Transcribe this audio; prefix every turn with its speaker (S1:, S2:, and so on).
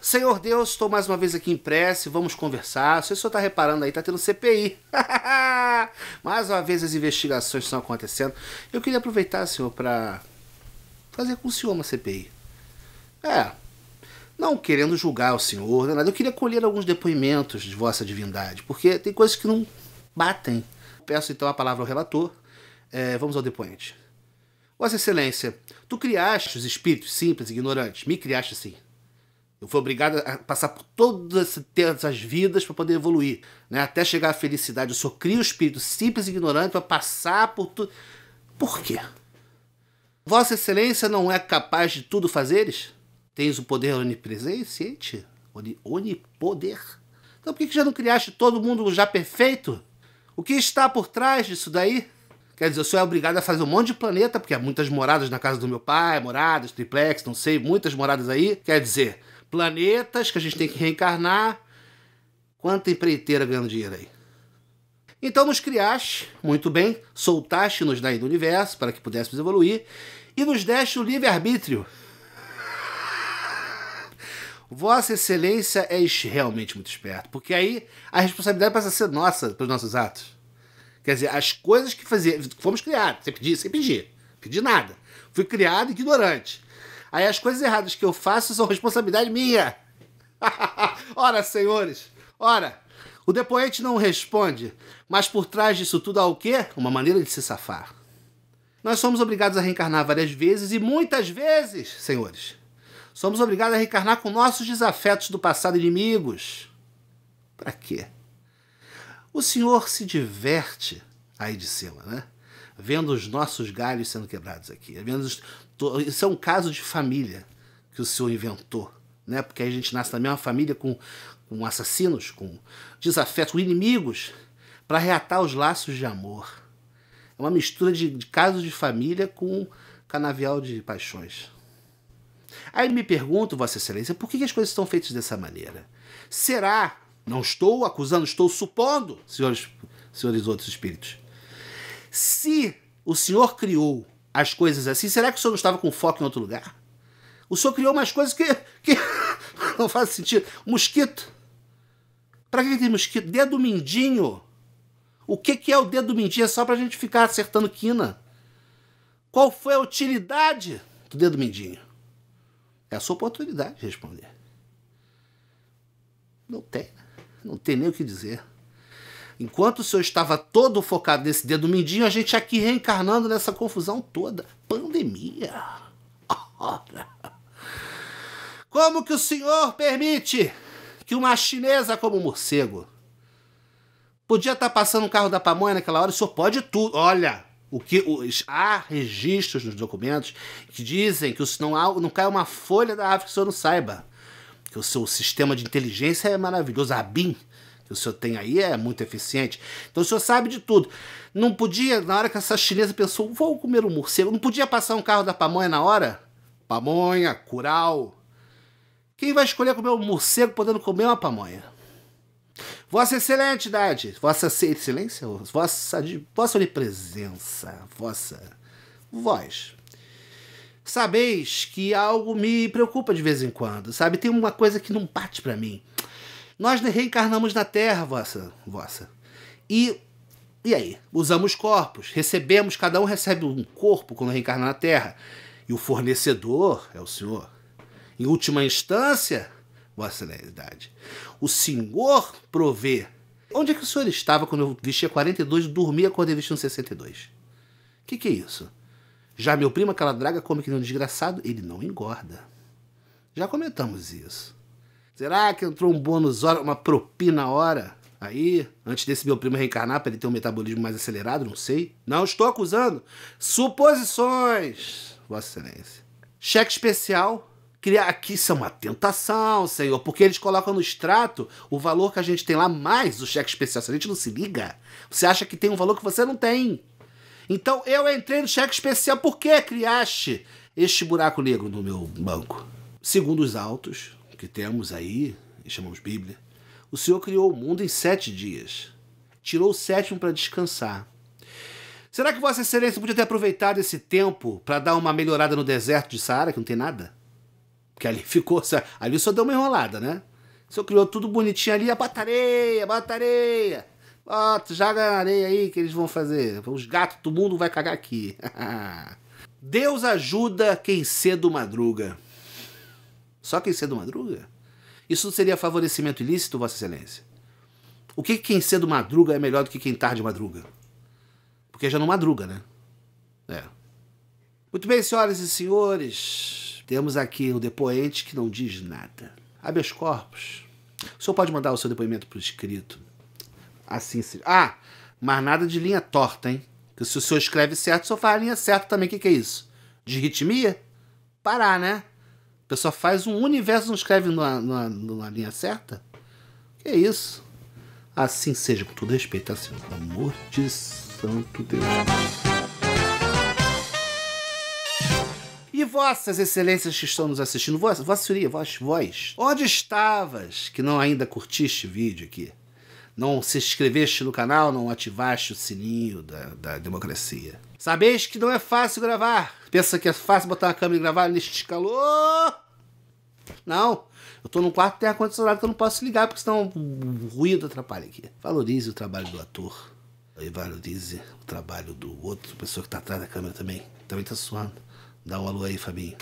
S1: Senhor Deus, estou mais uma vez aqui em prece, vamos conversar. Se o senhor está reparando aí, está tendo CPI. mais uma vez as investigações estão acontecendo. Eu queria aproveitar, senhor, para fazer com o senhor uma CPI. É, não querendo julgar o senhor, né, Eu queria colher alguns depoimentos de vossa divindade, porque tem coisas que não batem. Peço então a palavra ao relator. É, vamos ao depoente. Vossa Excelência, tu criaste os espíritos simples e ignorantes. Me criaste assim. Eu fui obrigado a passar por todas as vidas para poder evoluir, né? até chegar à felicidade. Eu só crio o espírito simples e ignorante para passar por tudo. Por quê? Vossa Excelência não é capaz de tudo fazeres? Tens o poder onipresente? Onipoder? Então por que, que já não criaste todo mundo já perfeito? O que está por trás disso daí? Quer dizer, eu sou é obrigado a fazer um monte de planeta, porque há muitas moradas na casa do meu pai, moradas, triplex, não sei, muitas moradas aí. Quer dizer, planetas que a gente tem que reencarnar. Quanta empreiteira ganhando dinheiro aí. Então nos criaste, muito bem, soltaste-nos daí do universo para que pudéssemos evoluir e nos deste o livre-arbítrio. Vossa Excelência é realmente muito esperto, porque aí a responsabilidade passa a ser nossa pelos nossos atos. Quer dizer, as coisas que fazia, fomos criados, sem pedir, sem pedir, pedi nada. Fui criado ignorante. Aí as coisas erradas que eu faço são responsabilidade minha. Ora, senhores, ora, o depoente não responde, mas por trás disso tudo há o quê? Uma maneira de se safar. Nós somos obrigados a reencarnar várias vezes e muitas vezes, senhores, somos obrigados a reencarnar com nossos desafetos do passado inimigos. Para quê? O senhor se diverte aí de cima, né? vendo os nossos galhos sendo quebrados aqui. Vendo os... Isso é um caso de família que o senhor inventou, né? Porque a gente nasce na mesma família com, com assassinos, com desafetos, com inimigos, para reatar os laços de amor. É uma mistura de, de casos de família com canavial de paixões. Aí me pergunto, Vossa Excelência, por que as coisas estão feitas dessa maneira? Será? Não estou acusando, estou supondo, senhores, senhores outros espíritos. Se o Senhor criou as coisas assim, será que o Senhor não estava com foco em outro lugar? O Senhor criou umas coisas que, que não faz sentido. Mosquito. Para que tem mosquito? Dedo mindinho. O que, que é o dedo mindinho? É só para a gente ficar acertando quina. Qual foi a utilidade do dedo mindinho? É a sua oportunidade de responder. Não tem. Não tem nem o que dizer. Enquanto o senhor estava todo focado nesse dedo mindinho, a gente aqui reencarnando nessa confusão toda. Pandemia. Ora. Como que o senhor permite que uma chinesa como um morcego podia estar tá passando um carro da pamonha naquela hora? O senhor pode tudo. Olha, o que os, há registros nos documentos que dizem que não, há, não cai uma folha da África que o senhor não saiba. Que o seu sistema de inteligência é maravilhoso. A BIM que o senhor tem aí é muito eficiente. Então o senhor sabe de tudo. Não podia, na hora que essa chinesa pensou, vou comer um morcego, não podia passar um carro da pamonha na hora? Pamonha, curau. Quem vai escolher comer um morcego podendo comer uma pamonha? Vossa Excelentidade, Vossa Excelência, Vossa, vossa Onipresença, Vossa. Vós. Sabeis que algo me preocupa de vez em quando, sabe? Tem uma coisa que não bate para mim. Nós reencarnamos na Terra, vossa, vossa. E e aí? Usamos corpos, recebemos, cada um recebe um corpo quando reencarna na Terra. E o fornecedor é o Senhor. Em última instância, Vossa Excelência, o Senhor provê. Onde é que o senhor estava quando eu vestia 42 e dormia quando eu vestia um 62? O que, que é isso? Já meu primo, aquela draga, come que nem um desgraçado, ele não engorda. Já comentamos isso. Será que entrou um bônus hora, uma propina hora? Aí, antes desse meu primo reencarnar para ele ter um metabolismo mais acelerado, não sei. Não estou acusando. Suposições, Vossa Excelência. Cheque especial. Criar aqui isso é uma tentação, senhor, porque eles colocam no extrato o valor que a gente tem lá mais o cheque especial. Se a gente não se liga, você acha que tem um valor que você não tem. Então eu entrei no cheque especial. Por que criaste este buraco negro no meu banco? Segundo os autos, que temos aí, e chamamos Bíblia, o Senhor criou o mundo em sete dias. Tirou o sétimo para descansar. Será que Vossa Excelência podia ter aproveitado esse tempo para dar uma melhorada no deserto de Saara, que não tem nada? Porque ali ficou, ali só deu uma enrolada, né? O senhor criou tudo bonitinho ali, bota areia, bota areia. Bota, joga na areia aí que eles vão fazer. Os gatos do mundo vai cagar aqui. Deus ajuda quem cedo madruga. Só quem cedo madruga? Isso seria favorecimento ilícito, Vossa Excelência. O que quem cedo madruga é melhor do que quem tarde madruga? Porque já não madruga, né? É. Muito bem, senhoras e senhores, temos aqui o depoente que não diz nada. Habeas corpus. O senhor pode mandar o seu depoimento por escrito. Assim se. Ah! Mas nada de linha torta, hein? se o senhor escreve certo, o senhor faz a linha certa também. O que, que é isso? De ritmia? Parar, né? pessoa faz um universo não escreve numa, numa, numa linha certa? Que é isso? Assim seja, com todo respeito, assim, pelo amor de santo Deus. E vossas excelências que estão nos assistindo, vossa, vossa senhoria, vós, vós, onde estavas que não ainda curtiste o vídeo aqui? Não se inscreveste no canal, não ativaste o sininho da, da democracia? Sabeis que não é fácil gravar. Pensa que é fácil botar uma câmera e gravar neste calor? Não, eu tô num quarto que tem ar-condicionado que eu não posso ligar, porque senão o ruído atrapalha aqui. Valorize o trabalho do ator. E valorize o trabalho do outro, pessoa que tá atrás da câmera também. Também tá suando. Dá um alô aí, Fabinho.